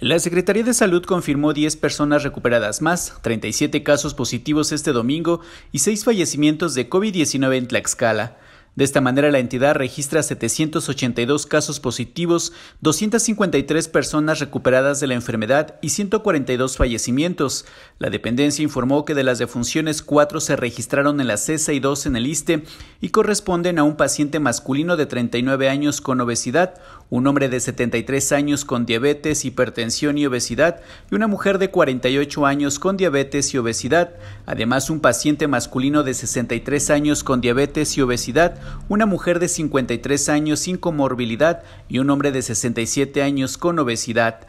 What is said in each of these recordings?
La Secretaría de Salud confirmó 10 personas recuperadas más, 37 casos positivos este domingo y 6 fallecimientos de COVID-19 en Tlaxcala. De esta manera, la entidad registra 782 casos positivos, 253 personas recuperadas de la enfermedad y 142 fallecimientos. La dependencia informó que de las defunciones, cuatro se registraron en la CESA y dos en el ISTE y corresponden a un paciente masculino de 39 años con obesidad, un hombre de 73 años con diabetes, hipertensión y obesidad y una mujer de 48 años con diabetes y obesidad. Además, un paciente masculino de 63 años con diabetes y obesidad, una mujer de 53 años sin comorbilidad y un hombre de 67 años con obesidad.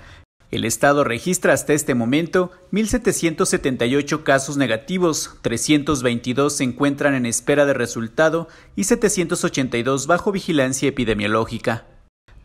El Estado registra hasta este momento 1.778 casos negativos, 322 se encuentran en espera de resultado y 782 bajo vigilancia epidemiológica.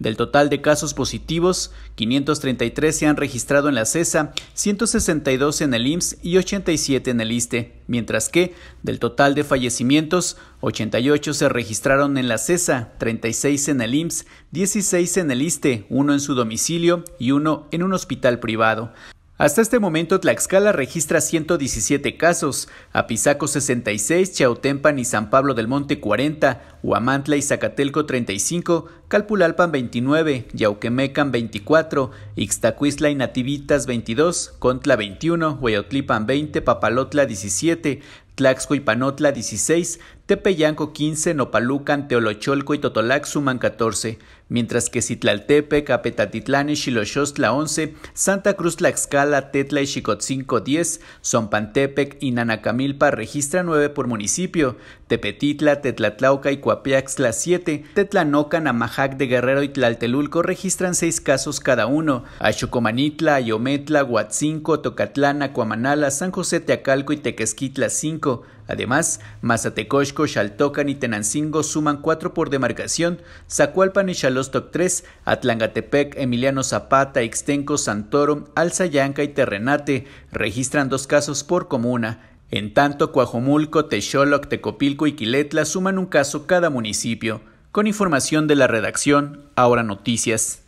Del total de casos positivos, 533 se han registrado en la CESA, e 162 en el IMSS y 87 en el ISTE, mientras que, del total de fallecimientos, 88 se registraron en la CESA, 36 en el IMSS, 16 en el ISTE, uno en su domicilio y uno en un hospital privado. Hasta este momento Tlaxcala registra 117 casos, Apizaco 66, Chautempan y San Pablo del Monte 40, Huamantla y Zacatelco 35, Calpulalpan 29, Yauquemecan 24, Ixtacuizla y Nativitas 22, Contla 21, Hueyotlipan 20, Papalotla 17, Tlaxco y Panotla 16, Tepeyanco 15, Nopalucan, Teolocholco y Totolac suman 14, mientras que Citlaltepec, Apetatitlán y Xiloxostla 11, Santa Cruz, Tlaxcala, Tetla y Xicotzinco 10, Zompantepec y Nanacamilpa registra 9 por municipio, Tepetitla, Tetlatlauca y Cuapiaxla, 7, Tetlanocan, Amajac de Guerrero y Tlaltelulco registran 6 casos cada uno, Achucomanitla, Ayometla, Huatzinco, Tocatlán, Acuamanala, San José Teacalco y Tequesquitla 5, Además, Mazatecochco, Xaltocan y Tenancingo suman cuatro por demarcación, Zacualpan y Xalostoc tres, Atlangatepec, Emiliano Zapata, Ixtenco, Santoro, Alzayanca y Terrenate registran dos casos por comuna. En tanto, Coajomulco, Texoloc, Tecopilco y Quiletla suman un caso cada municipio. Con información de la redacción, ahora noticias.